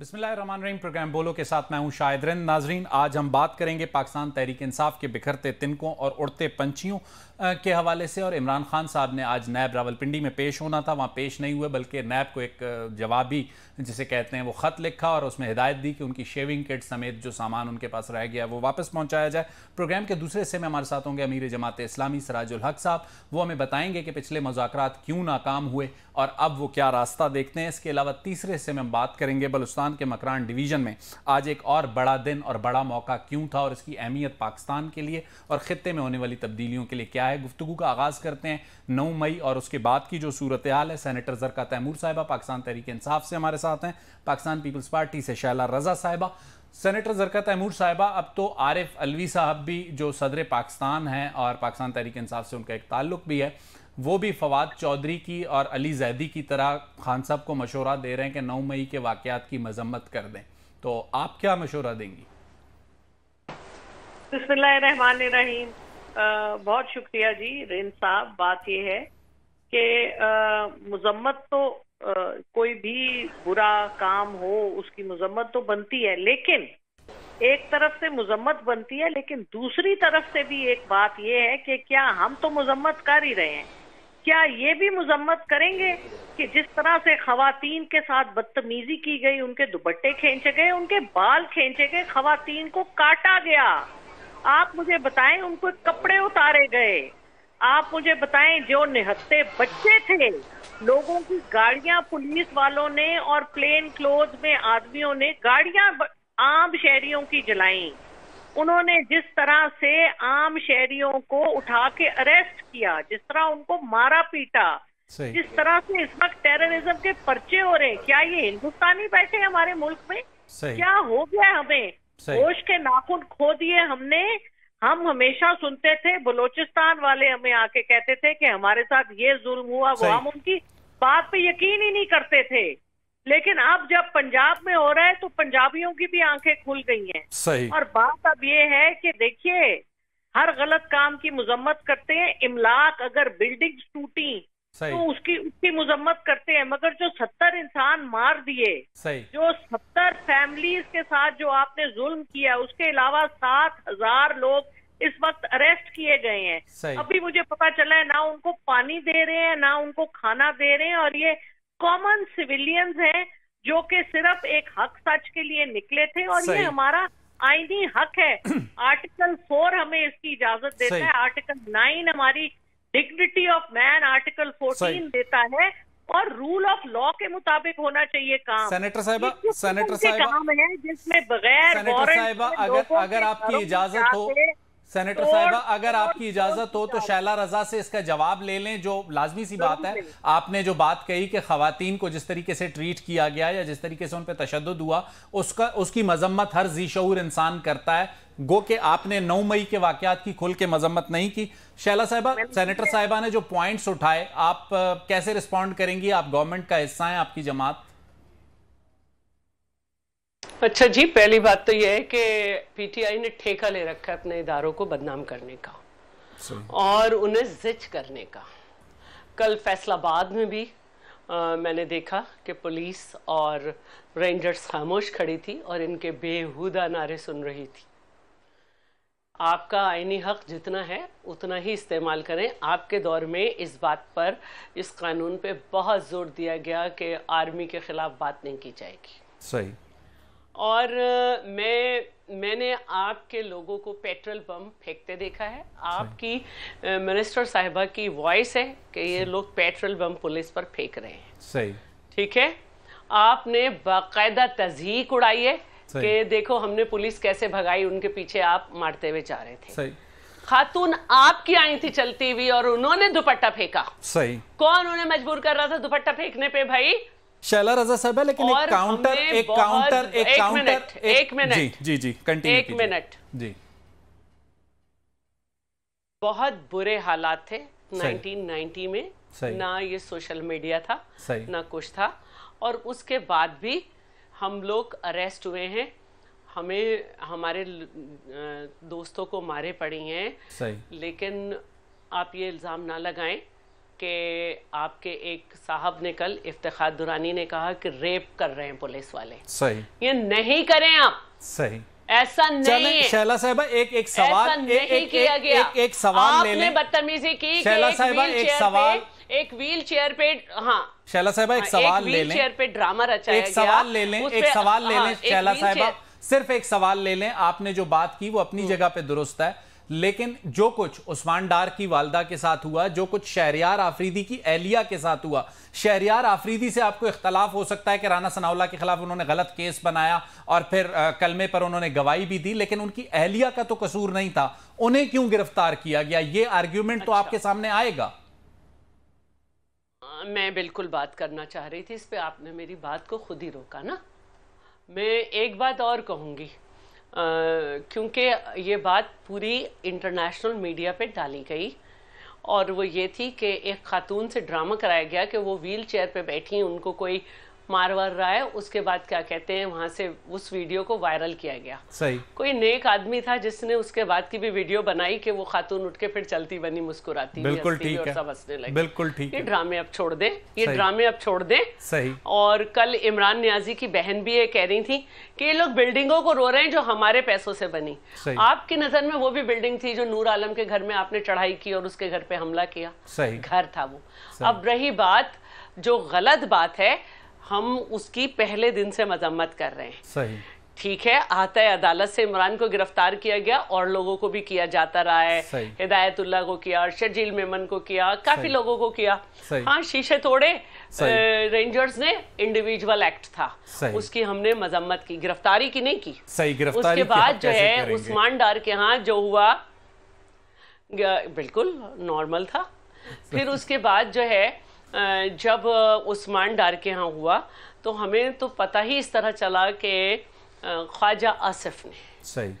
बिस्मिल्लाम programme बोलो के साथ मैं हूं शाहिदरन नाजरीन आज हम बात करेंगे पाकिस्तान तहरीक इंसाफ के बिखरते तिनकों और उड़ते पंछियों के हवाले से और इमरान खान साहब ने आज नैब रावलपिंडी में पेश होना था वहाँ पेश नहीं हुए बल्कि नैब को एक जवाबी जिसे कहते हैं वो ख़त लिखा और उसमें हिदायत दी कि उनकी शेविंग किट समेत जो सामान उनके पास रह गया वो वापस पहुँचाया जाए प्रोग्राम के दूसरे हिस्से में हमारे साथ होंगे अमीर जमात इस्लामी सराजुल हक साहब वो हमें बताएंगे कि पिछले मुजाकर क्यों नाकाम हुए और अब वो क्या रास्ता देखते हैं इसके अलावा तीसरे हिस्से में हम बात करेंगे बलुस्तान के मकरान डिवीज़न में आज एक और बड़ा दिन और बड़ा मौका क्यों था और इसकी अहमियत पाकिस्तान के लिए और ख़त्े में होने वाली तब्दीलियों के लिए क्या है गुफ्तु का आगाज़ करते हैं नौ मई और उसके बाद की जो सूरत हाल है सैनिटर जरका तैमूर साहिबा पाकिस्तान तहरीक इंसाफ से हमारे साथ साथ हैं पाकिस्तान पीपल्स पार्टी से शैला रजा साहिबा सेनेटर जरका तैमूर साहिबा अब तो आरिफ अलवी साहब भी जो सदर पाकिस्तान हैं और पाकिस्तान तहरीक इंसाफ से उनका एक ताल्लुक भी है वो भी फवाद चौधरी की और अली जैदी की तरह खान साहब को मशवरा दे रहे हैं कि नौ मई के वाक़ात की मजम्मत कर दें तो आप क्या मशवरा देंगी रहमान रहीम बहुत शुक्रिया जी रिन साहब बात यह है कि मजम्मत तो कोई भी बुरा काम हो उसकी मजम्मत तो बनती है लेकिन एक तरफ से मजम्मत बनती है लेकिन दूसरी तरफ से भी एक बात यह है कि क्या हम तो मजम्मत कर ही रहे हैं क्या ये भी मजम्मत करेंगे कि जिस तरह से खातन के साथ बदतमीजी की गई उनके दुपट्टे खींचे गए उनके बाल खींचे गए खातन को काटा गया आप मुझे बताएं उनको कपड़े उतारे गए आप मुझे बताएं जो निहत्ते बच्चे थे लोगों की गाड़ियां पुलिस वालों ने और प्लेन क्लोथ में आदमियों ने गाड़ियां आम शहरियों की जलाई उन्होंने जिस तरह से आम शहरियों को उठा के अरेस्ट किया जिस तरह उनको मारा पीटा जिस तरह से इस वक्त टेररिज्म के पर्चे हो रहे क्या ये हिंदुस्तानी बैठे हमारे मुल्क में क्या हो गया हमें होश के नाखून खो दिए हमने हम हमेशा सुनते थे बलोचिस्तान वाले हमें आके कहते थे कि हमारे साथ ये जुल्म हुआ वो हम उनकी बात पे यकीन ही नहीं करते थे लेकिन अब जब पंजाब में हो रहा है तो पंजाबियों की भी आंखें खुल गई हैं सही और बात अब ये है कि देखिए हर गलत काम की मजम्मत करते हैं इमलाक अगर बिल्डिंग्स टूटी तो उसकी उसकी मजम्मत करते हैं मगर जो सत्तर इंसान मार दिए जो सत्तर फैमिलीज के साथ जो आपने जुल्म किया उसके अलावा सात हजार लोग इस वक्त अरेस्ट किए गए हैं अभी मुझे पता चला है ना उनको पानी दे रहे हैं ना उनको खाना दे रहे हैं और ये कॉमन सिविलियंस हैं जो कि सिर्फ एक हक सच के लिए निकले थे और ये हमारा आईनी हक है आर्टिकल फोर हमें इसकी इजाजत देता है आर्टिकल नाइन हमारी डिग्निटी ऑफ मैन आर्टिकल 14 देता है और रूल ऑफ लॉ के मुताबिक होना चाहिए काम सेनेटर साहब सेनेटर साहब काम है जिसमें बगैर सेनेटर साहिबा अगर अगर आपकी इजाजत हो सेनेटर साहिबा अगर आपकी इजाजत हो तो शैला रजा से इसका जवाब ले लें जो लाजमी सी बात है आपने जो बात कही कि खातन को जिस तरीके से ट्रीट किया गया या जिस तरीके से उन पर तशद हुआ उसका उसकी मजम्मत हर जी शूर इंसान करता है गो के आपने नौ मई के वाकत की खुल के मजम्मत नहीं की शैला साहबा सेनेटर साहिबा ने जो पॉइंट्स उठाए आप कैसे रिस्पॉन्ड करेंगी आप गवर्नमेंट का हिस्सा हैं आपकी जमात अच्छा जी पहली बात तो यह है कि पीटीआई ने ठेका ले रखा है अपने इदारों को बदनाम करने का और उन्हें जिच करने का कल फैसलाबाद में भी आ, मैंने देखा कि पुलिस और रेंजर्स खामोश खड़ी थी और इनके बेहुदा नारे सुन रही थी आपका आइनी हक जितना है उतना ही इस्तेमाल करें आपके दौर में इस बात पर इस कानून पे बहुत जोर दिया गया कि आर्मी के ख़िलाफ़ बात नहीं की जाएगी सही और मैं मैंने आपके लोगों को पेट्रोल बम फेंकते देखा है अच्छा। आपकी मिनिस्टर साहिबा की वॉइस है कि ये लोग पेट्रोल बम पुलिस पर फेंक रहे हैं सही ठीक है आपने बाकायदा तजीक उड़ाई है कि देखो हमने पुलिस कैसे भगाई उनके पीछे आप मारते हुए जा रहे थे सही खातून आपकी आई थी चलती हुई और उन्होंने दुपट्टा फेंका सही कौन उन्हें मजबूर कर रहा था दुपट्टा फेंकने पे भाई शैला रजा साहब है लेकिन एक काउंटर एक काउंटर एक काउंटर एक मिनट जी जी कंटिन्यू एक मिनट जी बहुत बुरे हालात थे 1990 में ना ये सोशल मीडिया था ना कुछ था और उसके बाद भी हम लोग अरेस्ट हुए हैं हमें हमारे दोस्तों को मारे पड़ी हैं लेकिन आप ये इल्ज़ाम ना लगाएं कि आपके एक साहब ने कल इफ्तार दुरानी ने कहा कि रेप कर रहे हैं पुलिस वाले सही ये नहीं करें आप सही ऐसा नहीं है शैला साहब एक एक सवाल नहीं एक, किया एक, गया एक, एक, एक सवाल आपने बदतमीजी की शैला साहिबा एक सवाल एक व्हील चेयर पे हाँ शैला साहिबा एक सवाल ले लें चेयर पे ड्रामा रचा एक सवाल ले लें एक सवाल ले लें हाँ, शैला साहिबा सिर्फ एक सवाल ले लें आपने जो बात की वो अपनी हम्म। जगह पे दुरुस्त है लेकिन जो कुछ उस्मान डार की वालदा के साथ हुआ जो कुछ शहरियार आफरीदी की एहलिया के साथ हुआ शहरियार आफरीदी से आपको इख्तलाफ हो सकता है कि राना सनाउल्ला के खिलाफ उन्होंने गलत केस बनाया और फिर कलमे पर उन्होंने गवाही भी दी लेकिन उनकी एहलिया का तो कसूर नहीं था उन्हें क्यों गिरफ्तार किया गया ये आर्ग्यूमेंट तो अच्छा। तो आपके सामने आएगा हाँ, मैं बिल्कुल बात करना चाह रही थी इस पर आपने मेरी बात को खुद ही रोका ना मैं एक बात और कहूंगी क्योंकि ये बात पूरी इंटरनेशनल मीडिया पे डाली गई और वो ये थी कि एक खातून से ड्रामा कराया गया कि वो व्हील चेयर पर बैठी उनको कोई मार वार रहा है उसके बाद क्या कहते हैं वहां से उस वीडियो को वायरल किया गया सही कोई नेक आदमी था जिसने उसके बाद की भी वीडियो बनाई कि वो खातून उठ के फिर चलती बनी मुस्कुराती बिल्कुल ठीक और सब हंसने लगे बिल्कुल ठीक ये ड्रामे अब छोड़ दे ये ड्रामे अब छोड़ दे सही और कल इमरान न्याजी की बहन भी ये कह रही थी कि ये लोग बिल्डिंगों को रो रहे हैं जो हमारे पैसों से बनी आपकी नजर में वो भी बिल्डिंग थी जो नूर आलम के घर में आपने चढ़ाई की और उसके घर पे हमला किया सही घर था वो अब रही बात जो गलत बात है हम उसकी पहले दिन से मजम्मत कर रहे हैं सही ठीक है आता है अदालत से इमरान को गिरफ्तार किया गया और लोगों को भी किया जाता रहा है हिदायतुल्ला को किया शजील मेमन को किया काफी लोगों को किया हाँ शीशे तोड़े रेंजर्स ने इंडिविजुअल एक्ट था उसकी हमने मजम्मत की गिरफ्तारी की नहीं की सही गिरफ्तारी उसके बाद जो है उस्मान डार के यहाँ जो हुआ बिल्कुल नॉर्मल था फिर उसके बाद जो है जब उस्मान डार के यहाँ हुआ तो हमें तो पता ही इस तरह चला कि ख्वाजा आसिफ ने सही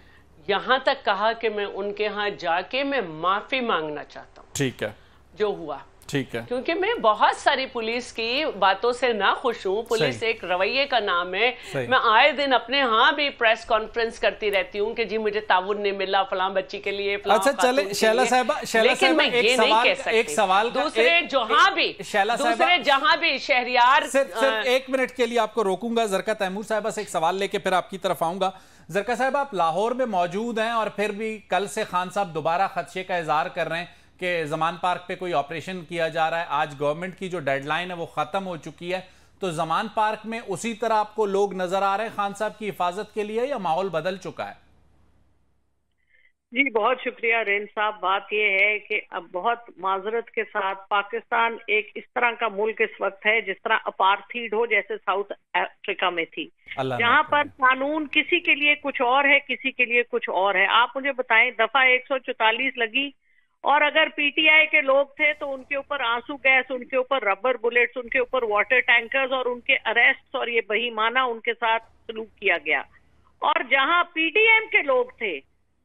यहाँ तक कहा कि मैं उनके यहाँ जाके मैं माफ़ी मांगना चाहता हूँ ठीक है जो हुआ ठीक है क्योंकि मैं बहुत सारी पुलिस की बातों से ना खुश हूँ पुलिस एक रवैये का नाम है मैं आए दिन अपने यहाँ भी प्रेस कॉन्फ्रेंस करती रहती हूँ कि जी मुझे ताबुन नहीं मिला फलाम बच्ची के लिए अच्छा चले शैला साहबा शैला लेकिन मैं ये नहीं कह सकती एक सवाल दूसरे जहाँ भी दूसरे जहाँ भी शहरियार एक मिनट के लिए आपको रोकूंगा जरका तैमूर साहबा से एक सवाल लेके फिर आपकी तरफ आऊंगा जरका साहब आप लाहौर में मौजूद हैं और फिर भी कल से खान साहब दोबारा खदशे का इजहार कर रहे हैं कि जमान पार्क पे कोई ऑपरेशन किया जा रहा है आज गवर्नमेंट की जो डेडलाइन है वो ख़त्म हो चुकी है तो जमान पार्क में उसी तरह आपको लोग नजर आ रहे हैं खान साहब की हिफाजत के लिए या माहौल बदल चुका है जी बहुत शुक्रिया रेन साहब बात यह है कि अब बहुत माजरत के साथ पाकिस्तान एक इस तरह का मुल्क इस वक्त है जिस तरह अपार्थीड हो जैसे साउथ अफ्रीका में थी जहां पर कानून किसी के लिए कुछ और है किसी के लिए कुछ और है आप मुझे बताएं दफा 144 लगी और अगर पीटीआई के लोग थे तो उनके ऊपर आंसू गैस उनके ऊपर रबर बुलेट्स उनके ऊपर वाटर टैंकर्स और उनके अरेस्ट और ये बहीमाना उनके साथ सलूक किया गया और जहां पीडीएम के लोग थे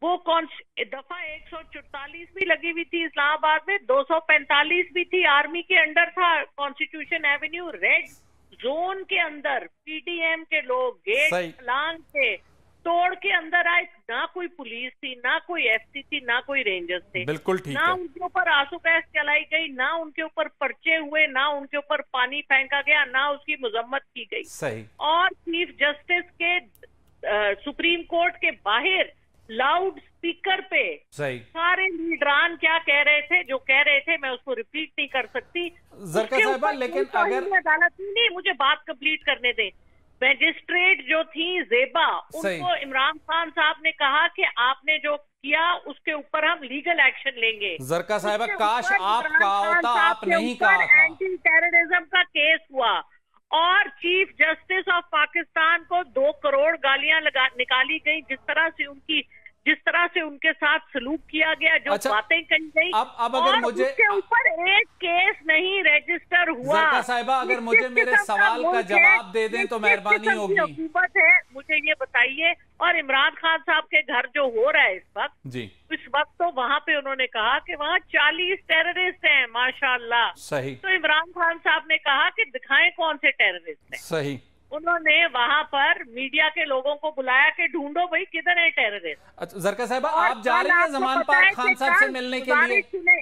वो कौन दफा एक भी लगी हुई थी इस्लामाबाद में 245 भी थी आर्मी के अंडर था कॉन्स्टिट्यूशन एवेन्यू रेड जोन के अंदर पीडीएम के लोग गेट लांग थे तोड़ के अंदर आए ना कोई पुलिस थी ना कोई एफ थी ना कोई रेंजर्स थे बिल्कुल ठीक ना उनके ऊपर आंसू गैस चलाई गई ना उनके ऊपर पर्चे हुए ना उनके ऊपर पानी फेंका गया ना उसकी मजम्मत की गई सही और चीफ जस्टिस के आ, सुप्रीम कोर्ट के बाहर लाउड स्पीकर पे सही सारे लीडरान क्या कह रहे थे जो कह रहे थे मैं उसको रिपीट नहीं कर सकती लेकिन अगर अदालत नहीं मुझे बात कंप्लीट करने दें मैजिस्ट्रेट जो थी जेबा उनको इमरान खान साहब ने कहा कि आपने जो किया उसके ऊपर हम लीगल एक्शन लेंगे जरका साहबा काश आप का होता आप नहीं कहा एंटी टेररिज्म का केस हुआ और चीफ जस्टिस ऑफ पाकिस्तान को दो करोड़ गालियां लगा निकाली गई जिस तरह से उनकी जिस तरह से उनके साथ सलूक किया गया जो अच्छा, बातें कही गई अब अब अगर मुझे उसके ऊपर एक केस नहीं रजिस्टर हुआ साहिबा अगर मुझे मेरे सवाल का जवाब दे दें तो मेहरबानी होगी हुकूमत है मुझे ये बताइए और इमरान खान साहब के घर जो हो रहा है इस वक्त जी इस वक्त तो वहाँ पे उन्होंने कहा कि वहाँ चालीस टेररिस्ट हैं माशाल्लाह सही तो इमरान खान साहब ने कहा कि दिखाएं कौन से टेररिस्ट हैं सही उन्होंने वहां पर मीडिया के लोगों को बुलाया कि ढूंढो भाई किधर है टेररिस्ट अच्छा, जरका साहब आप जा रहे हैं जमान पार खान साहब से मिलने के लिए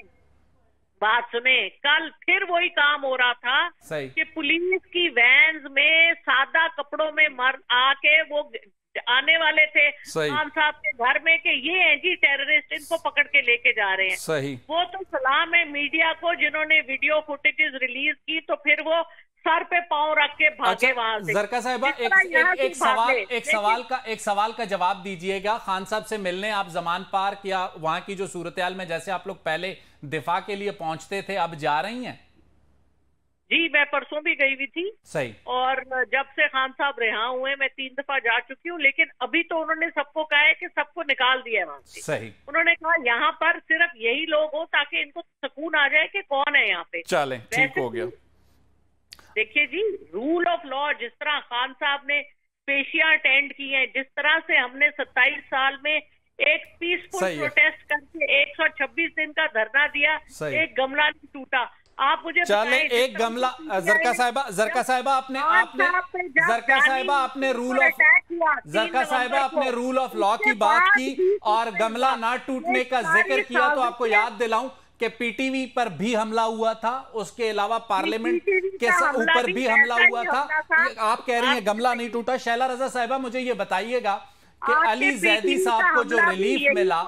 बात सुने कल फिर वही काम हो रहा था कि पुलिस की वैन्स में सादा कपड़ों में मर आके वो आने वाले थे खान साहब के घर में कि ये हैं जी टेररिस्ट इनको पकड़ के लेके जा रहे हैं सही वो तो सलाम है मीडिया को जिन्होंने वीडियो फुटेजेस रिलीज की तो फिर वो सर पे पांव रख के भागे अच्छा, वहां से जरका एक, एक, एक सवाल एक सवाल का एक सवाल का जवाब दीजिएगा खान साहब से मिलने आप जमान पार्क या वहां की जो सूरत में जैसे आप लोग पहले दिफा के लिए पहुंचते थे अब जा रही हैं जी मैं परसों भी गई हुई थी सही और जब से खान साहब रिहा हुए मैं तीन दफा जा चुकी हूँ लेकिन अभी तो उन्होंने सबको कहा है कि सबको निकाल दिया वहां से सही उन्होंने कहा यहाँ पर सिर्फ यही लोग हो ताकि इनको सुकून आ जाए कि कौन है यहाँ पे चले ठीक हो गया तो देखिए जी रूल ऑफ लॉ जिस तरह खान साहब ने पेशियां अटेंड की हैं जिस तरह से हमने 27 साल में एक पीसफुल प्रोटेस्ट करके 126 दिन का धरना दिया एक गमला नहीं टूटा आप मुझे चले एक गमला जरका साहिबा जरका साहिबा आपने आपने जरका साहिबा आपने रूल ऑफ जरका साहिबा आपने रूल ऑफ लॉ की बात की और गमला ना टूटने का जिक्र किया तो आपको याद दिलाऊं कि पीटीवी पर भी हमला हुआ था उसके अलावा पार्लियामेंट के ऊपर भी हमला हुआ था आप कह रही हैं गमला नहीं टूटा शैला रजा साहिबा मुझे ये बताइएगा कि अली जैदी साहब को जो रिलीफ मिला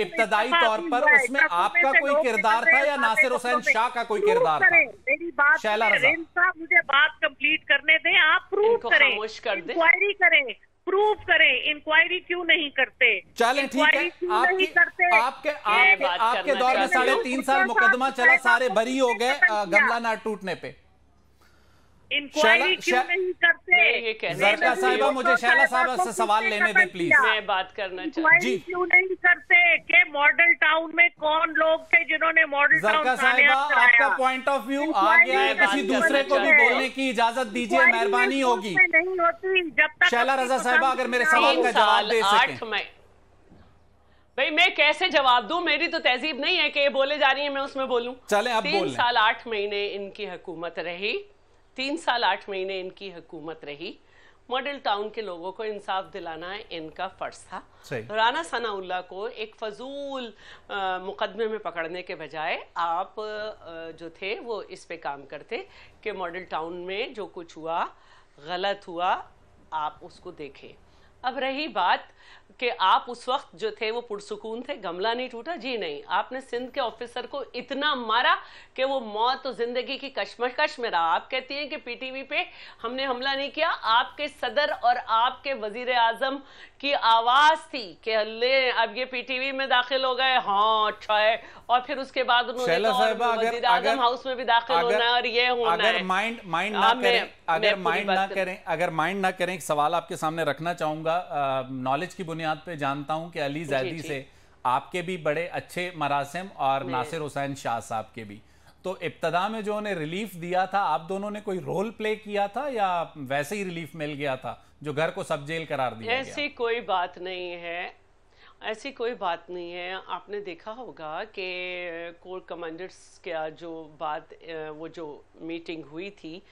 इब्तदाई तौर पर उसमें आपका कोई किरदार था या नासिर हुसैन शाह का कोई किरदार था शैला रजा मुझे बात कंप्लीट करने दें आप प्रूफ करें इंक्वायरी करें प्रूव करें इंक्वायरी क्यों नहीं करते चले ठीक है आपकी, करते आपके आपके आपके दौर में साढ़े तीन साल मुकदमा चला सारे बरी हो गए गमला ना टूटने पे इंक्वायरी क्यों नहीं करते जरका साहिबा मुझे शैला तो से सवाल लेने प्लीज मैं बात करना चाहिए क्यों नहीं करते के मॉडल टाउन में कौन लोग थे जिन्होंने मॉडल जरका साहिबा आपका पॉइंट ऑफ व्यू आ गया है किसी दूसरे को भी बोलने की इजाजत दीजिए मेहरबानी होगी नहीं होती जब तक शैला रजा साहिबा अगर मेरे सवाल का जवाब दे सकें भाई मैं कैसे जवाब दूं मेरी तो तहजीब नहीं है कि ये बोले जा रही है मैं उसमें बोलूं चले अब तीन बोल साल आठ महीने इनकी हुकूमत रही तीन साल आठ महीने इनकी हुकूमत रही मॉडल टाउन के लोगों को इंसाफ दिलाना इनका फर्ज था राना सनाउल्ला को एक फजूल आ, मुकदमे में पकड़ने के बजाय आप आ, जो थे वो इस पे काम करते कि मॉडल टाउन में जो कुछ हुआ गलत हुआ आप उसको देखें अब रही बात कि आप उस वक्त जो थे वो पुरसकून थे गमला नहीं टूटा जी नहीं आपने सिंध के ऑफिसर को इतना मारा कि वो मौत तो जिंदगी की कशमकश में रहा आप कहती हैं कि पीटीवी पे हमने हमला नहीं किया आपके सदर और आपके वजीर आजम की आवाज थी कि ले अब ये पीटीवी में दाखिल हो गए हाँ अच्छा है और फिर उसके बाद उन्होंने तो हाउस में भी दाखिल अगर, होना है और ये होना अगर माइंड हाँ, माइंड ना करें अगर माइंड ना करें अगर माइंड ना करें एक सवाल आपके सामने रखना चाहूंगा नॉलेज की बुनियाद पे जानता हूं कि अली जैदी से आपके भी बड़े अच्छे मरासम और नासिर हुसैन शाह साहब के भी तो इब्तदा में जो उन्हें रिलीफ दिया था आप दोनों ने कोई रोल प्ले किया था या वैसे ही रिलीफ मिल गया था जो घर को सब जेल करार दिया ऐसी गया। कोई बात नहीं है ऐसी कोई बात नहीं है आपने देखा होगा कि कोर कमांडर्स का जो बात वो जो मीटिंग हुई थी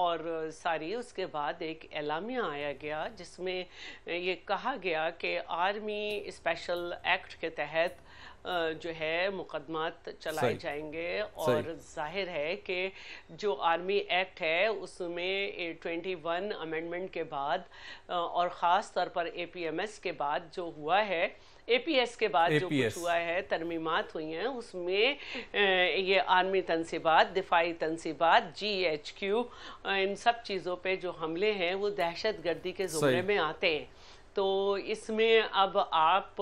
और सारी उसके बाद एक एलामिया आया गया जिसमें ये कहा गया कि आर्मी स्पेशल एक्ट के तहत जो है मुकदमात चलाए जाएंगे और जाहिर है कि जो आर्मी एक्ट है उसमें 21 अमेंडमेंट के बाद और ख़ास तौर पर एपीएमएस के बाद जो हुआ है एपीएस के बाद APS. जो कुछ हुआ है तरमीमात हुई हैं उसमें ये आर्मी तनसीबात दिफाई तनसीबात जी एच क्यू इन सब चीज़ों पे जो हमले हैं वो दहशत गर्दी के जुमरे में आते हैं तो इसमें अब आप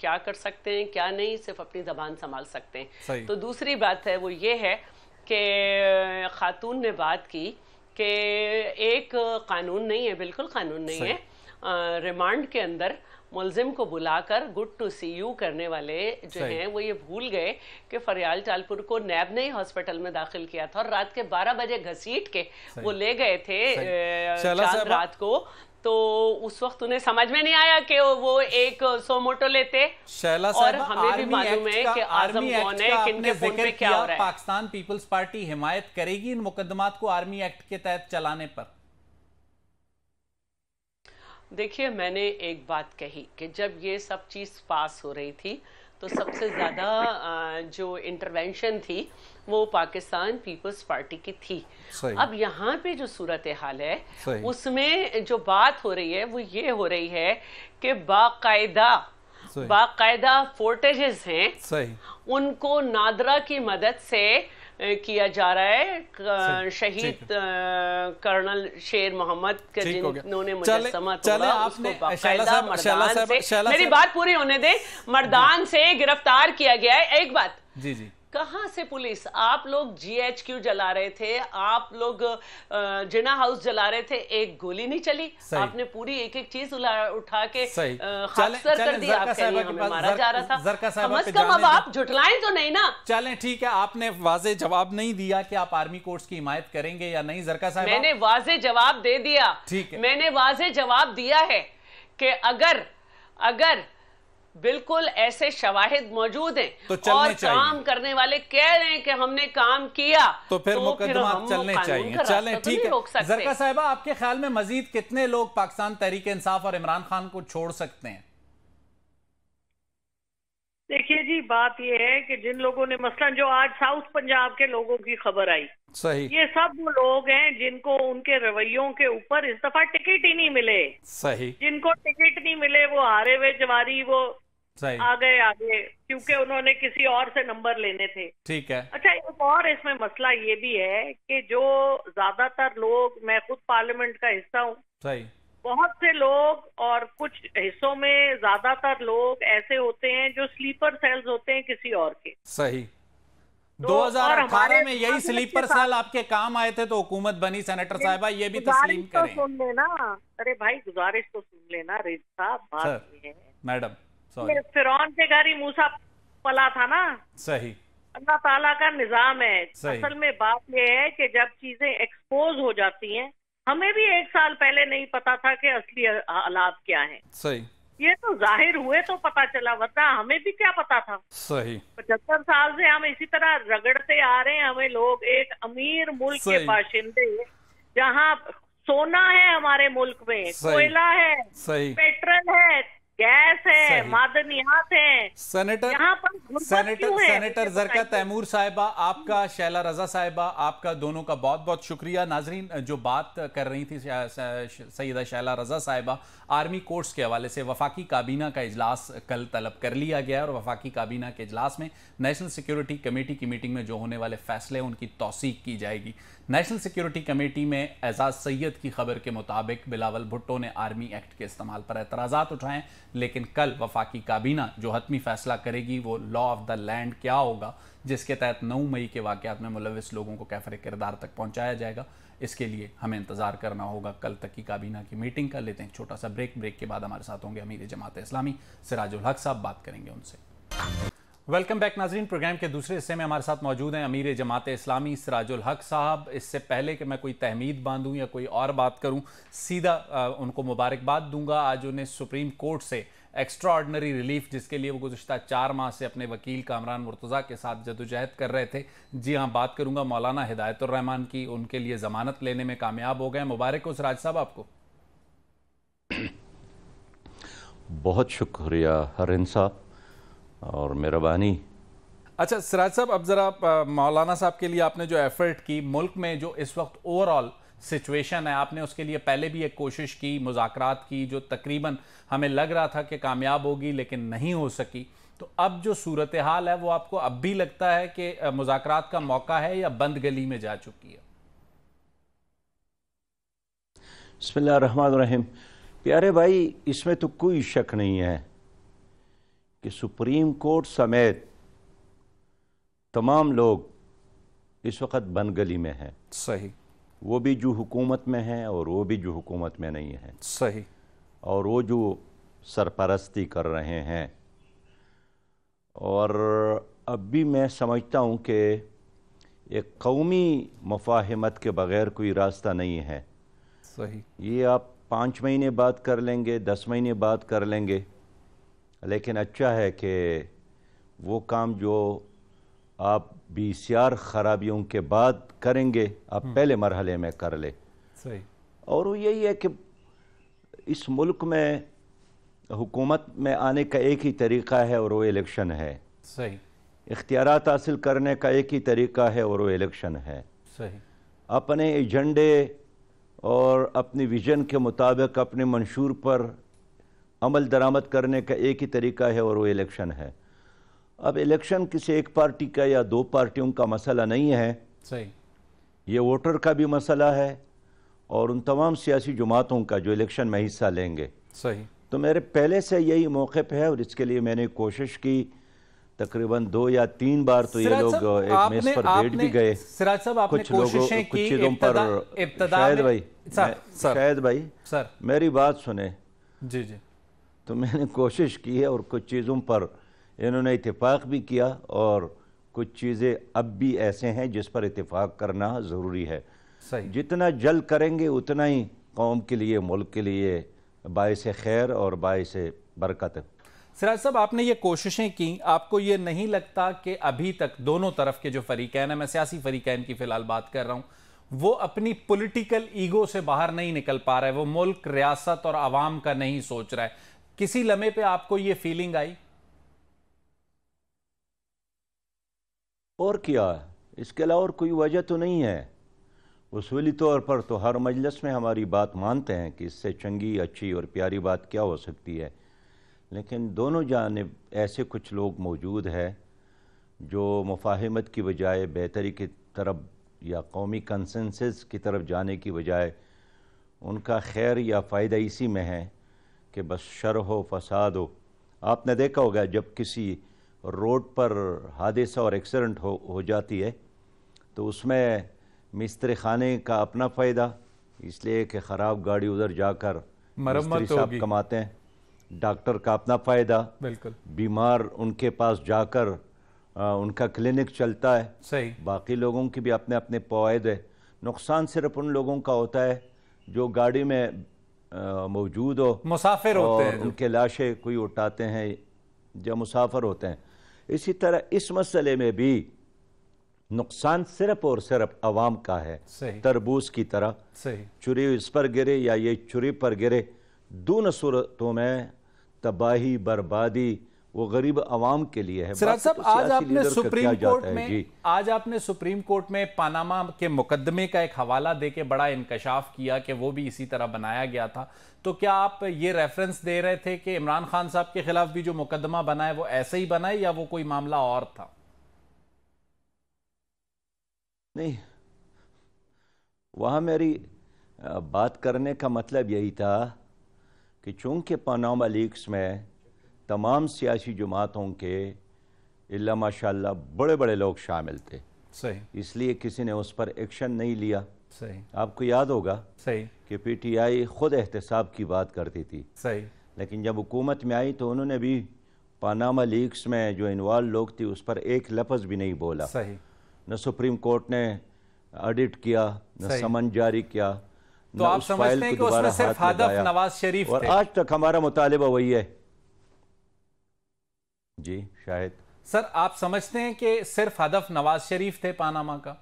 क्या कर सकते हैं क्या नहीं सिर्फ अपनी जबान संभाल सकते हैं तो दूसरी बात है वो ये है कि खातून ने बात की कि एक कानून नहीं है बिल्कुल कानून नहीं है रिमांड के अंदर मुलजिम को बुलाकर गुड टू सी यू करने वाले जो हैं वो ये भूल गए कि फरियाल चालपुर को नैब ने हॉस्पिटल में दाखिल किया था और रात के 12 बजे घसीट के वो ले गए थे चांद रात को तो उस वक्त उन्हें समझ में नहीं आया कि वो एक सोमोटो लेते शैला और हमें भी मालूम है कि आजम कौन है किनके फोन पे क्या हो रहा है पाकिस्तान पीपल्स पार्टी हिमायत करेगी इन मुकदमात को आर्मी एक्ट के तहत चलाने पर देखिए मैंने एक बात कही कि जब ये सब चीज़ पास हो रही थी तो सबसे ज़्यादा जो इंटरवेंशन थी वो पाकिस्तान पीपल्स पार्टी की थी अब यहाँ पे जो सूरत हाल है उसमें जो बात हो रही है वो ये हो रही है कि बाकायदा बाकायदा फोर्टेजेस हैं उनको नादरा की मदद से किया जा रहा है शहीद कर्नल शेर मोहम्मद के जिन्होंने मेरी बात पूरी होने दे मर्दान से गिरफ्तार किया गया है एक बात जी जी कहां से पुलिस आप लोग जीएचक्यू जला रहे थे आप लोग जिना हाउस जला रहे थे एक गोली नहीं चली आपने पूरी एक एक चीज उठा के खाकसर कर दिया मारा जा रहा था कम कम अब आप जुटलाएं तो नहीं ना चले ठीक है आपने वाजे जवाब नहीं दिया कि आप आर्मी कोर्ट्स की हिमायत करेंगे या नहीं जरका साहब मैंने वाजे जवाब दे दिया ठीक है मैंने वाजे जवाब दिया है कि अगर अगर बिल्कुल ऐसे शवाहिद मौजूद हैं तो और काम करने वाले कह रहे हैं कि हमने काम किया तो फिर तो मुकदमा चलने चाहिए तो चले ठीक है जरका साहिबा आपके ख्याल में मजीद कितने लोग पाकिस्तान तहरीक इंसाफ और इमरान खान को छोड़ सकते हैं देखिए जी बात यह है कि जिन लोगों ने मसलन जो आज साउथ पंजाब के लोगों की खबर आई सही ये सब वो लोग हैं जिनको उनके रवैयों के ऊपर इस दफा टिकट ही नहीं मिले सही जिनको टिकट नहीं मिले वो हारे हुए जवारी वो सही आ गए आगे क्योंकि उन्होंने किसी और से नंबर लेने थे ठीक है अच्छा एक और इसमें मसला ये भी है कि जो ज्यादातर लोग मैं खुद पार्लियामेंट का हिस्सा हूँ सही बहुत से लोग और कुछ हिस्सों में ज्यादातर लोग ऐसे होते हैं जो स्लीपर सेल्स होते हैं किसी और के सही तो दो हजार में यही स्लीपर सेल आपके काम आए थे तो हुकूमत बनी सेनेटर साहबा ये भी तस्लीम तो करें तो सुन लेना अरे भाई गुजारिश तो सुन लेना रेज साहब मैडम फिरौन के घर ही मूसा पला था ना सही अल्लाह ताला का निज़ाम है असल में बात यह है कि जब चीजें एक्सपोज हो जाती हैं हमें भी एक साल पहले नहीं पता था कि असली हालात क्या हैं सही ये तो जाहिर हुए तो पता चला वरना हमें भी क्या पता था सही पचहत्तर साल से हम इसी तरह रगड़ते आ रहे हैं हमें लोग एक अमीर मुल्क के बाशिंदे जहाँ सोना है हमारे मुल्क में कोयला है पेट्रोल है गैस है मादनियात है सेनेटर यहाँ पर सेनेटर सेनेटर जरका तैमूर साहिबा आपका शैला रजा साहिबा आपका दोनों का बहुत बहुत शुक्रिया नाजरीन जो बात कर रही थी सैदा शैला रजा साहिबा आर्मी कोर्ट्स के हवाले से वफाकी काबीना का इजलास कल तलब कर लिया गया और वफाकी काबीना के इजलास में नेशनल सिक्योरिटी कमेटी की मीटिंग में जो होने वाले फैसले उनकी तोसीक की जाएगी नेशनल सिक्योरिटी कमेटी में एजाज सैयद की खबर के मुताबिक बिलावल भुट्टो ने आर्मी एक्ट के इस्तेमाल पर एतराज उठाएं लेकिन कल वफाकी काबीना जो हतमी फैसला करेगी वो लॉ ऑफ द लैंड क्या होगा जिसके तहत 9 मई के वाकत में मुलविस लोगों को कैफर किरदार तक पहुँचाया जाएगा इसके लिए हमें इंतज़ार करना होगा कल तक की काबीना की मीटिंग कर लेते हैं छोटा सा ब्रेक ब्रेक के बाद हमारे साथ होंगे अमीर जमात इस्लामी सिराजुल हक साहब बात करेंगे उनसे वेलकम बैक नाजरीन प्रोग्राम के दूसरे हिस्से में हमारे साथ मौजूद हैं अमीर जमात इस्लामी सराजुल हक साहब इससे पहले कि मैं कोई तहमीद बांधूँ या कोई और बात करूँ सीधा आ, उनको मुबारकबाद दूंगा आज उन्हें सुप्रीम कोर्ट से एक्स्ट्राऑर्डनरी रिलीफ जिसके लिए वो गुजशत चार माह से अपने वकील कामरान मुर्तज़ा के साथ जदोजहद कर रहे थे जी हाँ बात करूँगा मौलाना हिदायतरहमान की उनके लिए ज़मानत लेने में कामयाब हो गए मुबारक हो सराज साहब आपको बहुत शुक्रिया हरिन साहब और मेहरबानी अच्छा सिराज साहब अब ज़रा मौलाना साहब के लिए आपने जो एफर्ट की मुल्क में जो इस वक्त ओवरऑल सिचुएशन है आपने उसके लिए पहले भी एक कोशिश की मुजाकरात की जो तकरीबन हमें लग रहा था कि कामयाब होगी लेकिन नहीं हो सकी तो अब जो सूरत हाल है वो आपको अब भी लगता है कि मुजाकरात का मौका है या बंद गली में जा चुकी है बसमिल प्यारे भाई इसमें तो कोई शक नहीं है कि सुप्रीम कोर्ट समेत तमाम लोग इस वक्त बनगली में हैं सही वो भी जो हुकूमत में हैं और वो भी जो हुकूमत में नहीं हैं सही और वो जो सरपरस्ती कर रहे हैं और अब भी मैं समझता हूँ कि एक कौमी मफाहमत के बग़ैर कोई रास्ता नहीं है सही ये आप पाँच महीने बाद कर लेंगे दस महीने बाद कर लेंगे लेकिन अच्छा है कि वो काम जो आप बी सी आर ख़राबियों के बाद करेंगे आप हम्म। पहले मरहले में कर ले सही और वो यही है कि इस मुल्क में हुकूमत में आने का एक ही तरीका है और वो इलेक्शन है सही इख्तियार हासिल करने का एक ही तरीका है और वो इलेक्शन है सही अपने एजेंडे और अपनी विजन के मुताबिक अपने मंशूर पर अमल दरामद करने का एक ही तरीका है और वो इलेक्शन है अब इलेक्शन किसी एक पार्टी का या दो पार्टियों का मसला नहीं है सही ये वोटर का भी मसला है और उन तमाम सियासी जमातों का जो इलेक्शन में हिस्सा लेंगे सही तो मेरे पहले से यही मौके पर है और इसके लिए मैंने कोशिश की तकरीबन दो या तीन बार तो ये लोग एक मेज पर बैठ भी गए साहब आपने कुछ लोगों कुछ चीजों पर शायद भाई शायद भाई मेरी बात सुने जी जी तो मैंने कोशिश की है और कुछ चीज़ों पर इन्होंने इतफ़ाक़ भी किया और कुछ चीज़ें अब भी ऐसे हैं जिस पर इतफ़ाक़ करना ज़रूरी है सही जितना जल करेंगे उतना ही कौम के लिए मुल्क के लिए बायस खैर और बायस बरकत सिराज साहब आपने ये कोशिशें की आपको ये नहीं लगता कि अभी तक दोनों तरफ के जो फरीकैन है मैं सियासी फरीकैन की फ़िलहाल बात कर रहा हूँ वो अपनी पॉलिटिकल ईगो से बाहर नहीं निकल पा रहा है वो मुल्क रियासत और आवाम का नहीं सोच रहा है किसी लम्हे पे आपको ये फीलिंग आई और क्या इसके अलावा और कोई वजह तो नहीं है उसूली तौर पर तो हर मजलिस में हमारी बात मानते हैं कि इससे चंगी अच्छी और प्यारी बात क्या हो सकती है लेकिन दोनों जानब ऐसे कुछ लोग मौजूद हैं जो मुफाहमत की बजाय बेहतरी की तरफ या कौमी कंसेंसिस की तरफ जाने की बजाय उनका खैर या फ़ायदा इसी में है कि बस शर हो फसाद हो आपने देखा होगा जब किसी रोड पर हादसा और एक्सीडेंट हो हो जाती है तो उसमें मिस्त्री खाने का अपना फ़ायदा इसलिए कि ख़राब गाड़ी उधर जाकर मरम्मत साहब कमाते हैं डॉक्टर का अपना फ़ायदा बिल्कुल बीमार उनके पास जाकर आ, उनका क्लिनिक चलता है सही बाकी लोगों की भी अपने अपने फायदे नुकसान सिर्फ उन लोगों का होता है जो गाड़ी में मौजूद हो मुसाफिर होते हैं उनके लाशें कोई उठाते हैं या मुसाफिर होते हैं इसी तरह इस मसले में भी नुकसान सिर्फ और सिर्फ आवाम का है तरबूज की तरह चुरी इस पर गिरे या ये चुरी पर गिरे दोनों सूरतों में तबाही बर्बादी वो गरीब आवाम के लिए है सिराज साहब तो आज आपने सुप्रीम कोर्ट में आज आपने सुप्रीम कोर्ट में पानामा के मुकदमे का एक हवाला दे के बड़ा इंकशाफ किया कि वो भी इसी तरह बनाया गया था तो क्या आप ये रेफरेंस दे रहे थे कि इमरान खान साहब के खिलाफ भी जो मुकदमा बना है वो ऐसे ही बना है या वो कोई मामला और था नहीं वहां मेरी बात करने का मतलब यही था कि चूंकि पानामा लीक्स में तमाम सियासी जमातों के इला माशा बड़े बड़े लोग शामिल थे सही इसलिए किसी ने उस पर एक्शन नहीं लिया सही आपको याद होगा सही कि पीटीआई खुद एहतसाब की बात करती थी सही लेकिन जब हुकूमत में आई तो उन्होंने भी पानामा लीक्स में जो इन्वॉल्व लोग थे उस पर एक लफ्ज़ भी नहीं बोला सही न सुप्रीम कोर्ट ने ऑडिट किया न समन जारी किया तो आप समझते हैं कि उसमें सिर्फ नवाज शरीफ और आज तक हमारा मुतालबा वही है जी शायद सर आप समझते हैं कि सिर्फ हदफ नवाज शरीफ थे पानामा का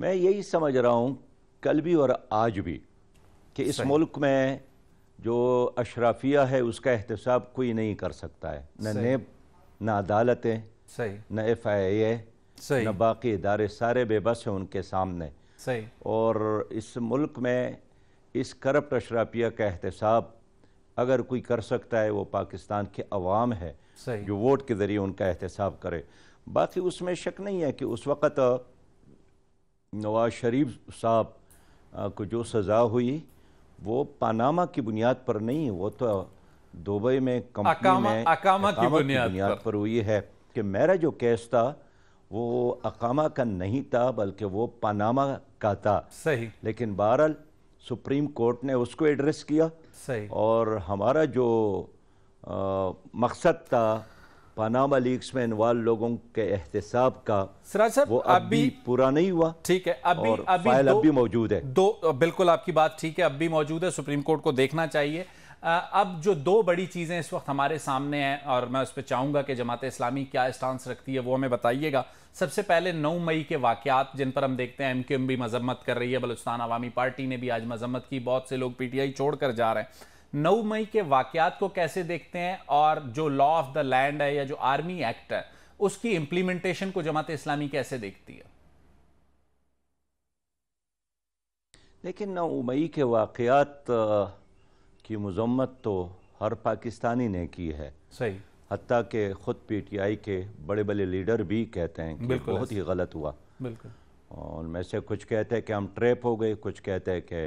मैं यही समझ रहा हूं कल भी और आज भी कि इस मुल्क में जो अशराफिया है उसका एहतसाब कोई नहीं कर सकता है न नेब न अदालतें सही न एफ आई ए सही न बाकी इदारे सारे बेबस हैं उनके सामने सही और इस मुल्क में इस करप्ट अशराफिया का एहतसाब अगर कोई कर सकता है वो पाकिस्तान के अवाम है जो वोट के ज़रिए उनका एहतसाब करे बाकी उसमें शक नहीं है कि उस वक़्त नवाज शरीफ साहब को जो सज़ा हुई वो पानामा की बुनियाद पर नहीं वो तो दुबई में कंपनी अकामा, में अकामा की बुनियाद, पर।, पर हुई है कि मेरा जो केस था वो अकामा का नहीं था बल्कि वो पानामा का था सही लेकिन बहरहाल सुप्रीम कोर्ट ने उसको एड्रेस किया सही और हमारा जो मकसद था पानामा लीग्स में इन्वॉल्व लोगों के एहतसाब का सराज साहब वो अब भी पूरा नहीं हुआ ठीक है अब भी अब भी, अब भी मौजूद है दो बिल्कुल आपकी बात ठीक है अब भी मौजूद है सुप्रीम कोर्ट को देखना चाहिए अब जो दो बड़ी चीज़ें इस वक्त हमारे सामने हैं और मैं उस पर चाहूँगा कि जमात इस्लामी क्या स्टांस रखती है वो हमें बताइएगा सबसे पहले 9 मई के वाकयात जिन पर हम देखते हैं एमक्यूएम भी मजम्मत कर रही है बलूचिस्तान अवामी पार्टी ने भी आज मजम्मत की बहुत से लोग पीटीआई छोड़कर जा रहे हैं 9 मई के वाकयात को कैसे देखते हैं और जो लॉ ऑफ द लैंड है या जो आर्मी एक्ट है उसकी इम्प्लीमेंटेशन को जमात इस्लामी कैसे देखती है लेकिन नौ मई के वाकयात की मजम्मत तो हर पाकिस्तानी ने की है सही हती के ख़ुद पीटीआई के बड़े बड़े लीडर भी कहते हैं कि बहुत ही गलत हुआ बिल्कुल उनमें से कुछ कहते हैं कि हम ट्रेप हो गए कुछ कहते हैं कि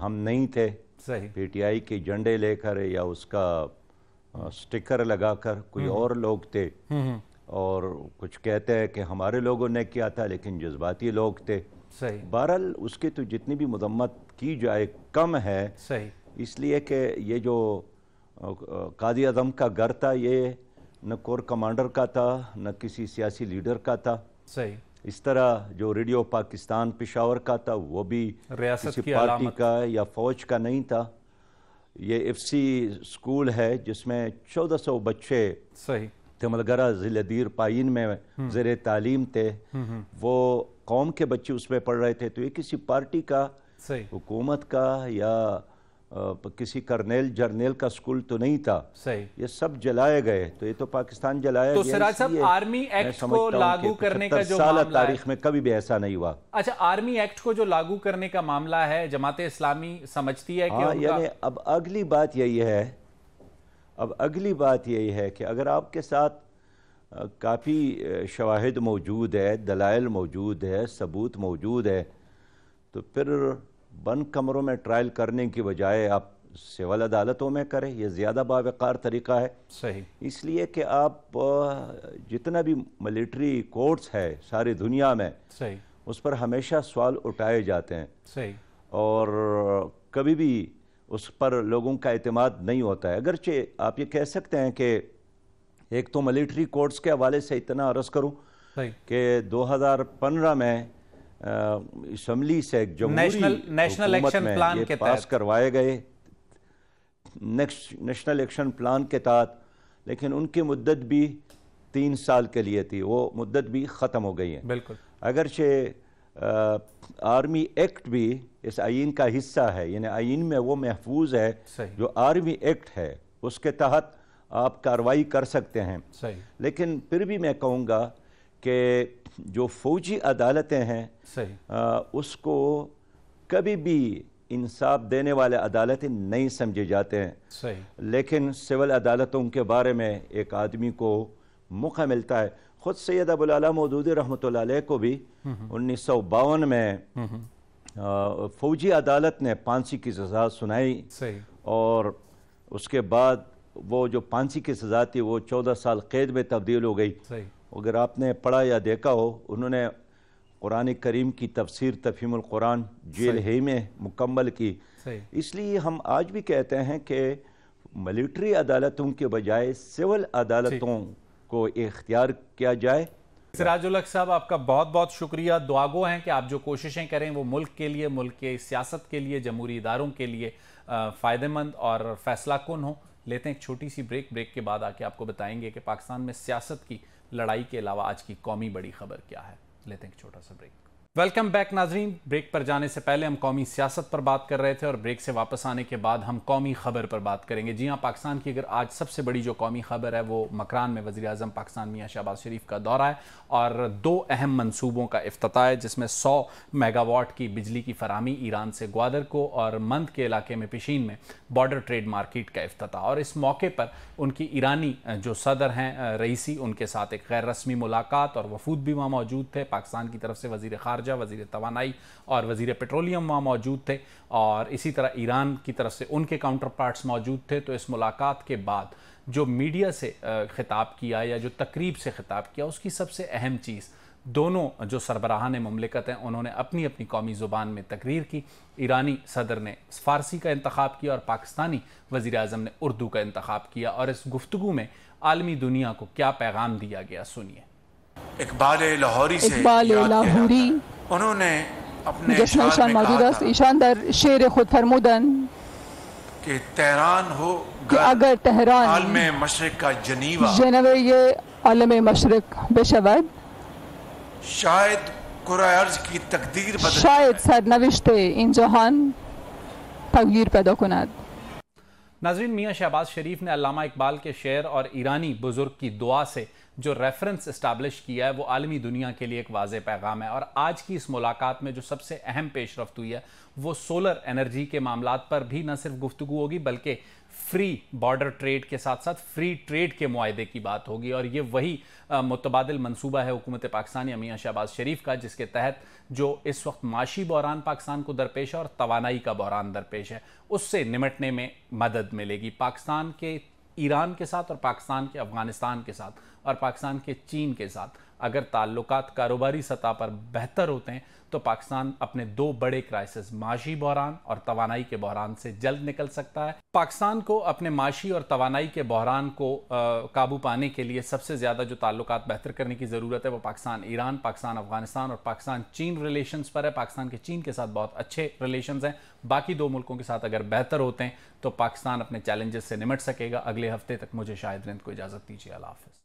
हम नहीं थे टी पीटीआई के झंडे लेकर या उसका स्टिकर लगाकर कोई हम्म। और लोग थे हम्म, हम्म। और कुछ कहते हैं कि हमारे लोगों ने किया था लेकिन जज्बाती लोग थे सही बहरल उसके तो जितनी भी मजम्मत की जाए कम है सही इसलिए कि ये जो कादी अजम का घर था ये न कोर कमांडर का था न किसी सियासी लीडर का था सही इस तरह जो रेडियो पाकिस्तान पिशावर का था वो भी किसी पार्टी का या फौज का नहीं था ये एफसी स्कूल है जिसमें 1400 बच्चे सही तमलगरा मतलब ज़िले दीर पाइन में हम्म। ज़र तालीम थे हम्म, हम्म। वो कौम के बच्चे उसमें पढ़ रहे थे तो ये किसी पार्टी का हुकूमत का या किसी कर्नेल जर्नेल का स्कूल तो नहीं था सही ये सब जलाए गए तो ये तो पाकिस्तान जलाया तो सिराज साहब आर्मी एक्ट को लागू करने का जो मामला तारीख में कभी भी ऐसा नहीं हुआ अच्छा आर्मी एक्ट को जो लागू करने का मामला है जमात इस्लामी समझती है कि हाँ, यानी अब अगली बात यही है अब अगली बात यही है कि अगर आपके साथ काफ़ी शवाहद मौजूद है दलाइल मौजूद है सबूत मौजूद है तो फिर बंद कमरों में ट्रायल करने की बजाय आप सिविल अदालतों में करें यह ज़्यादा बावकार तरीका है सही इसलिए कि आप जितना भी मिलिट्री कोर्ट्स है सारी दुनिया में सही उस पर हमेशा सवाल उठाए जाते हैं सही और कभी भी उस पर लोगों का अतमाद नहीं होता है अगरचे आप ये कह सकते हैं कि एक तो मिलिट्री कोर्ट्स के हवाले से इतना अरस करूँ कि पंद्रह में असम्बली से नेशनल नेशनल एक्शन प्लान के पास करवाए गए नेशनल एक्शन प्लान के तहत लेकिन उनकी मुद्दत भी तीन साल के लिए थी वो मुद्दत भी ख़त्म हो गई है बिल्कुल अगरचे आर्मी एक्ट भी इस आइन का हिस्सा है यानी आइन में वो महफूज है जो आर्मी एक्ट है उसके तहत आप कार्रवाई कर सकते हैं लेकिन फिर भी मैं कहूँगा कि जो फौजी अदालतें हैं सही आ, उसको कभी भी इंसाफ देने वाले अदालतें नहीं समझे जाते हैं सही लेकिन सिविल अदालतों के बारे में एक आदमी को मौका मिलता है ख़ुद सैद अबूल मदूदी रहमत को भी उन्नीस सौ बावन में फौजी अदालत ने फांसी की सज़ा सुनाई सही और उसके बाद वो जो फांसी की सज़ा थी वो चौदह साल कैद में तब्दील हो गई सही अगर आपने पढ़ा या देखा हो उन्होंने कुरान करीम की तफसीर तफीमकुरान जेल ही में मुकम्मल की इसलिए हम आज भी कहते हैं कि मिलिट्री अदालतों के बजाय सिविल अदालतों को इख्तियार किया जाए सिराजुलक साहब आपका बहुत बहुत शुक्रिया दुआगो हैं कि आप जो कोशिशें करें वो मुल्क के लिए मुल्क के सियासत के लिए जमहूरी इदारों के लिए फ़ायदेमंद और फैसला कन हो लेते हैं एक छोटी सी ब्रेक ब्रेक के बाद आके आपको बताएंगे कि पाकिस्तान में सियासत की लड़ाई के अलावा आज की कौमी बड़ी खबर क्या है लेते हैं एक छोटा सा ब्रेक वेलकम बैक नाजरीन ब्रेक पर जाने से पहले हम कौमी सियासत पर बात कर रहे थे और ब्रेक से वापस आने के बाद हम कौमी खबर पर बात करेंगे जी हाँ पाकिस्तान की अगर आज सबसे बड़ी जो कौमी खबर है वो मकरान में वजी अजम पाकिस्तान मियाँ शहबाज शरीफ का दौरा है और दो अहम मनसूबों का अफ्ताह है जिसमें सौ मेगावाट की बिजली की फरहमी ईरान से ग्वादर को और मंद के इलाके में पिशीन में बॉर्डर ट्रेड मार्केट का अफ्ताह और इस मौके पर उनकी ईरानी जो सदर हैं रईसी उनके साथ एक गैर रस्मी मुलाकात और वफूद भी वहाँ मौजूद थे पाकिस्तान की तरफ से वजीर खारज खारजा वजीर तोानाई और वजीर पेट्रोलियम वहाँ मौजूद थे और इसी तरह ईरान की तरफ से उनके काउंटर पार्ट्स मौजूद थे तो इस मुलाकात के बाद जो मीडिया से खिताब किया या जो तकरीब से खिताब किया उसकी सबसे अहम चीज़ दोनों जो सरबराहान ममलिकत हैं उन्होंने अपनी अपनी कौमी ज़ुबान में तकरीर की ईरानी सदर ने फ़ारसी का इंतखा किया और पाकिस्तानी वज़ी अजम ने उर्दू का इंतखा किया और इस गुफ्तु में आलमी दुनिया को क्या पैगाम दिया गया सुनिए इकबाल लाहौरी से इकबाल लाहौरी उन्होंने अपने जश्न ईशान दर शेर खुद फरमुदन के तेहरान हो कि अगर तेहरान आलम मशरक का जनीवा जनवे ये आलम मशरक बेशवद शायद अर्ज की तकदीर बदल शायद सरनविश्त इन जहान तकदीर पैदा कुनाद नाजरीन मियाँ शहबाज शरीफ ने अलामा इकबाल के शेर और ईरानी बुजुर्ग की दुआ से जो रेफरेंस इस्टेब्लिश किया है वो आलमी दुनिया के लिए एक वाज पैगाम है और आज की इस मुलाकात में जो सबसे अहम पेशरफ हुई है वो सोलर एनर्जी के मामला पर भी न सिर्फ गुफ्तु होगी बल्कि फ्री बॉर्डर ट्रेड के साथ साथ फ्री ट्रेड के माहे की बात होगी और ये वही मुतबादल मनसूबा है हुकूमत पाकिस्तानी अमिया शहबाज शरीफ का जिसके तहत जो इस वक्त माशी बहरान पाकिस्तान को दरपेश है और तोानाई का बहरान दरपेश है उससे निमटने में मदद मिलेगी पाकिस्तान के ईरान के साथ और पाकिस्तान के अफगानिस्तान के साथ और पाकिस्तान के चीन के साथ अगर ताल्लुक कारोबारी सतह पर बेहतर होते हैं तो पाकिस्तान अपने दो बड़े क्राइसिस माशी बहरान और तोानाई के बहरान से जल्द निकल सकता है पाकिस्तान को अपने माशी और तोानाई के बहरान को काबू पाने के लिए सबसे ज़्यादा जो ताल्लुक बेहतर करने की ज़रूरत है वो पाकिस्तान ईरान पाकिस्तान अफगानिस्तान और पाकिस्तान चीन रिलेशन पर है पाकिस्तान के चीन के साथ बहुत अच्छे रिलेशन हैं बाकी दो मुल्कों के साथ अगर बेहतर होते हैं तो पाकिस्तान अपने चैलेंजेस से निमट सकेगा अगले हफ्ते तक मुझे शाहिद रिंद को इजाज़त दीजिए अला हाफ़